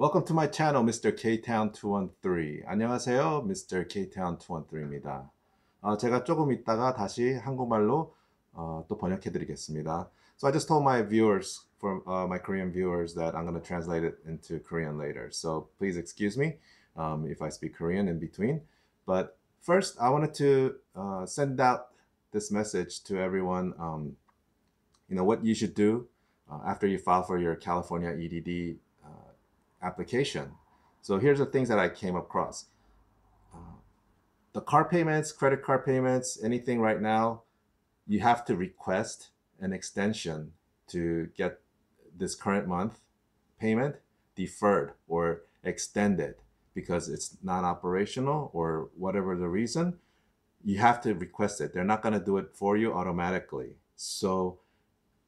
Welcome to my channel, Mr. Ktown213. 안녕하세요, Mr. Ktown213입니다. 어, 제가 조금 있다가 다시 한국말로 어, 또 번역해드리겠습니다. So I just told my viewers, from uh, my Korean viewers, that I'm going to translate it into Korean later. So please excuse me um, if I speak Korean in between. But first, I wanted to uh, send out this message to everyone. Um, you know what you should do uh, after you file for your California EDD application. So here's the things that I came across. Uh, the car payments, credit card payments, anything right now, you have to request an extension to get this current month payment deferred or extended because it's non-operational or whatever the reason, you have to request it. They're not going to do it for you automatically. So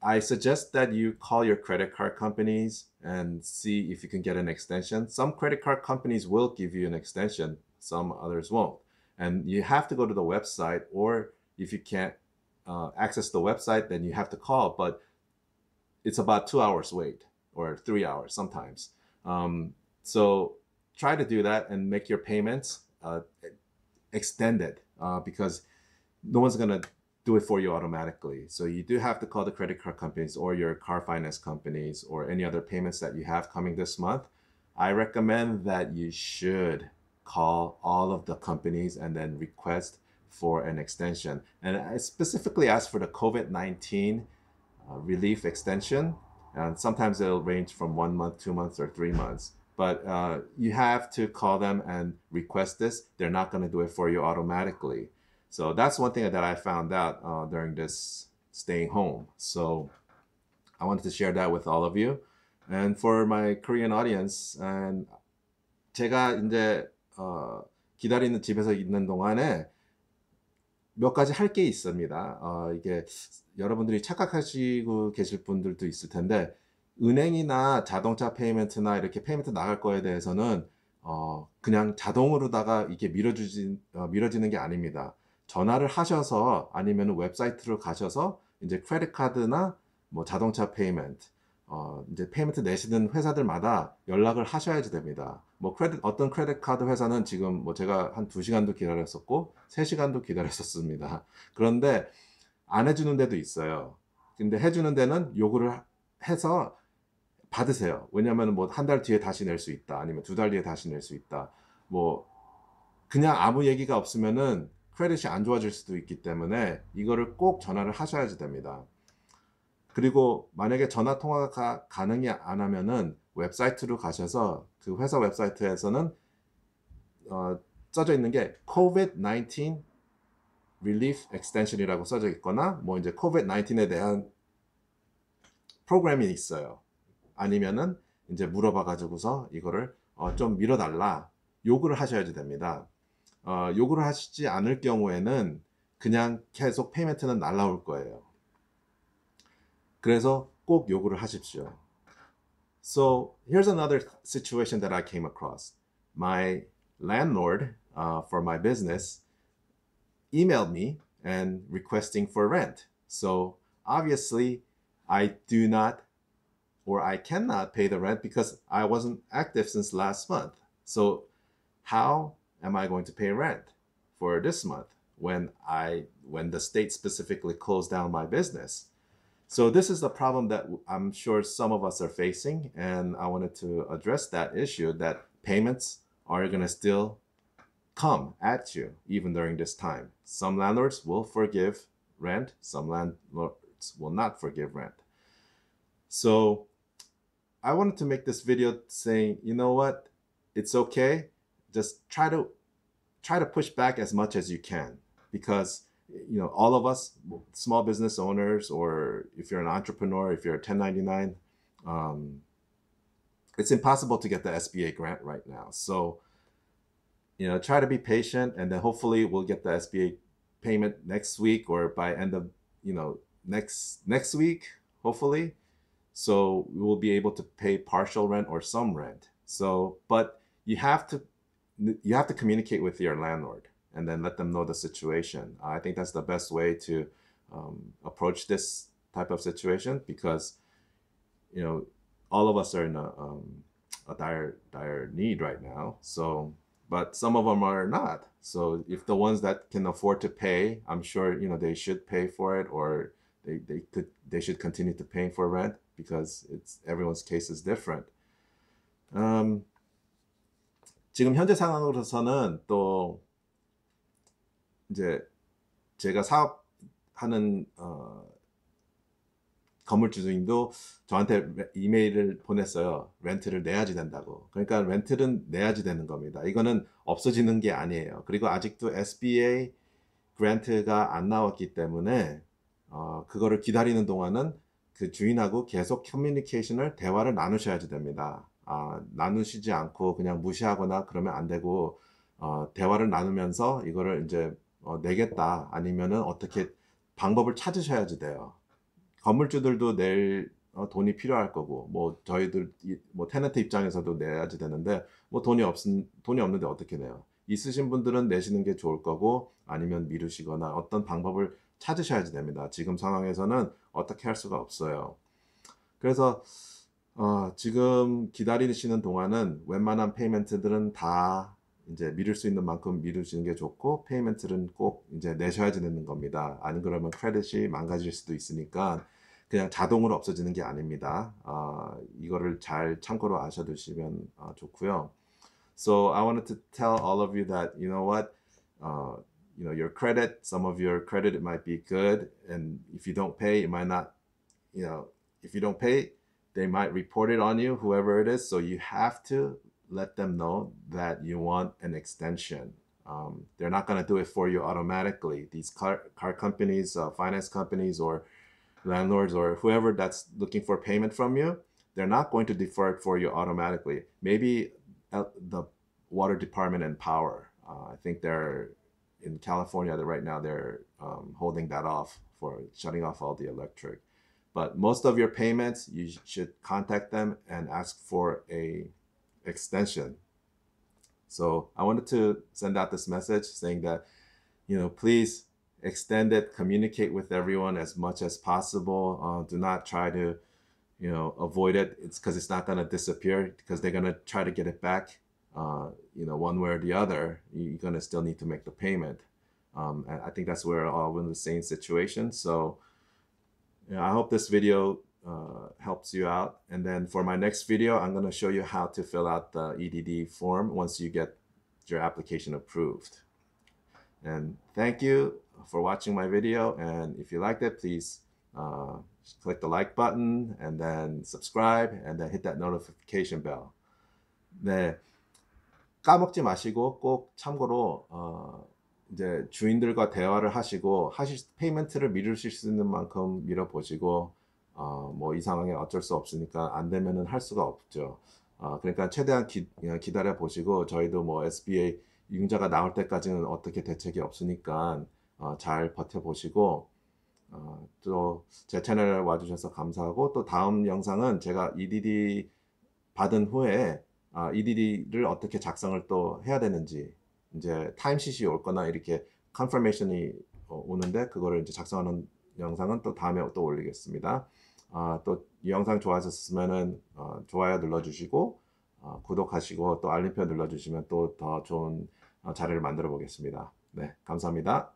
I suggest that you call your credit card companies and see if you can get an extension. Some credit card companies will give you an extension, some others won't. And you have to go to the website, or if you can't uh, access the website, then you have to call. But it's about two hours wait or three hours sometimes. Um, so try to do that and make your payments uh, extended uh, because no one's going to do it for you automatically. So you do have to call the credit card companies or your car finance companies or any other payments that you have coming this month. I recommend that you should call all of the companies and then request for an extension. And I specifically ask for the COVID 19 uh, relief extension. And sometimes it'll range from one month, two months, or three months. But uh, you have to call them and request this. They're not going to do it for you automatically. So that's one thing that I found out uh, during this staying home. So I wanted to share that with all of you. And for my Korean audience, and 제가 이제 어, 기다리는 집에서 있는 동안에 몇 가지 할 게 있습니다. 어, 이게 여러분들이 착각하시고 계실 분들도 있을 텐데 은행이나 자동차 페이먼트나 이렇게 페이먼트 나갈 거에 대해서는 어, 그냥 자동으로다가 이게 렇 밀어주진 어, 밀어지는 게 아닙니다. 전화를 하셔서 아니면 웹사이트로 가셔서 이제 크레딧 카드나 뭐 자동차 페이먼트 어 이제 페이먼트 내시는 회사들마다 연락을 하셔야지 됩니다. 뭐 크레딧 어떤 크레딧 카드 회사는 지금 뭐 제가 한 2시간도 기다렸었고 3시간도 기다렸었습니다. 그런데 안 해주는 데도 있어요. 근데 해주는 데는 요구를 해서 받으세요. 왜냐하면 뭐 한 달 뒤에 다시 낼 수 있다. 아니면 두 달 뒤에 다시 낼 수 있다. 뭐 그냥 아무 얘기가 없으면은 크레딧이 안 좋아질 수도 있기 때문에 이거를 꼭 전화를 하셔야 됩니다. 그리고 만약에 전화 통화가 가능이 안 하면은 웹사이트로 가셔서 그 회사 웹사이트에서는 어, 써져 있는 게 COVID-19 Relief Extension이라고 써져 있거나 뭐 이제 COVID-19에 대한 프로그램이 있어요. 아니면은 이제 물어봐 가지고서 이거를 어, 좀 밀어달라 요구를 하셔야 됩니다. 어, 요구를 하시지 않을 경우에는 그냥 계속 페이먼트는 날라올 거예요. 그래서 꼭 요구를 하십시오. So here's another situation that I came across. My landlord uh, for my business emailed me and requesting for rent. So obviously I do not or I cannot pay the rent because I wasn't active since last month. So how am I going to pay rent for this month when I when the state specifically closed down my business? So this is the problem that I'm sure some of us are facing, and I wanted to address that issue that payments are going to still come at you even during this time. Some landlords will forgive rent, some landlords will not forgive rent. So I wanted to make this video saying, you know what? It's okay just try to try to push back as much as you can because you know all of us small business owners or if you're an entrepreneur if you're a 1099 um, it's impossible to get the sba grant right now so you know try to be patient and then hopefully we'll get the sba payment next week or by end of you know next next week hopefully so we will be able to pay partial rent or some rent so but you have to you have to communicate with your landlord and then let them know the situation. I think that's the best way to um, approach this type of situation because you know all of us are in a, um, a dire dire need right now. So, but some of them are not. So if the ones that can afford to pay, I'm sure you know they should pay for it or they, they could they should continue to pay for rent because it's everyone's case is different. Um, 지금 현재 상황으로서는 또 이제 제가 사업하는 어, 건물주 주인도 저한테 이메일을 보냈어요. 렌트를 내야지 된다고. 그러니까 렌트는 내야지 되는 겁니다. 이거는 없어지는 게 아니에요. 그리고 아직도 SBA 그랜트가 안 나왔기 때문에 어, 그거를 기다리는 동안은 그 주인하고 계속 커뮤니케이션을 대화를 나누셔야 됩니다. 아, 나누시지 않고 그냥 무시하거나 그러면 안 되고 어, 대화를 나누면서 이거를 이제 어, 내겠다 아니면은 어떻게 방법을 찾으셔야지 돼요. 건물주들도 낼 어, 돈이 필요할 거고 뭐 저희들 뭐테네트 입장에서도 내야지 되는데 뭐 돈이 없 돈이 없는데 어떻게 내요? 있으신 분들은 내시는 게 좋을 거고 아니면 미루시거나 어떤 방법을 찾으셔야지 됩니다. 지금 상황에서는 어떻게 할 수가 없어요. 그래서 어, 지금 기다리시는 동안은 웬만한 페이먼트들은 다 이제 미룰 수 있는 만큼 미루시는 게 좋고 페이먼트는 꼭 이제 내셔야 되는 겁니다. 아니 그러면 크레딧이 망가질 수도 있으니까 그냥 자동으로 없어지는 게 아닙니다. 어, 이거를 잘 참고로 아셔두시면 어, 좋고요. So I wanted to tell all of you that you know what, uh, you know your credit. Some of your credit it might be good, and if you don't pay, it might not. You know, if you don't pay. They might report it on you, whoever it is. So you have to let them know that you want an extension. Um, they're not going to do it for you automatically. These car, car companies, uh, finance companies, or landlords, or whoever that's looking for payment from you, they're not going to defer it for you automatically. Maybe uh, the water department and power. Uh, I think they're in California right now, they're um, holding that off for shutting off all the electric. But most of your payments, you should contact them and ask for a extension. So I wanted to send out this message saying that, you know, please extend it, communicate with everyone as much as possible. Uh, do not try to, you know, avoid it. It's because it's not going to disappear because they're going to try to get it back, uh, you know, one way or the other. You're going to still need to make the payment. Um, and I think that's where all in the same situation. So, I hope this video uh, helps you out. And then for my next video, I'm going to show you how to fill out the EDD form once you get your application approved. And thank you for watching my video. And if you liked it, please uh, click the like button and then subscribe and then hit that notification bell. 네. 까먹지 마시고 꼭 참고로 이제 주인들과 대화를 하시고 하실 페이먼트를 미루실 수 있는 만큼 미뤄보시고 어, 뭐 이 상황에 어쩔 수 없으니까 안 되면은 할 수가 없죠. 어, 그러니까 최대한 기, 어, 다려 보시고 저희도 뭐 SBA 융자가 나올 때까지는 어떻게 대책이 없으니까 어, 잘 버텨보시고 어, 또 제 채널에 와주셔서 감사하고 또 다음 영상은 제가 EDD 받은 후에 아, EDD를 어떻게 작성을 또 해야 되는지 이제 타임시시 올 거나 이렇게 컨퍼메이션이 어, 오는데 그거를 이제 작성하는 영상은 또 다음에 또 올리겠습니다. 아, 또이 영상 좋아하셨으면은 어, 좋아요 눌러주시고 어, 구독하시고 또 알림표 눌러주시면 또 더 좋은 어, 자료를 만들어 보겠습니다. 네, 감사합니다.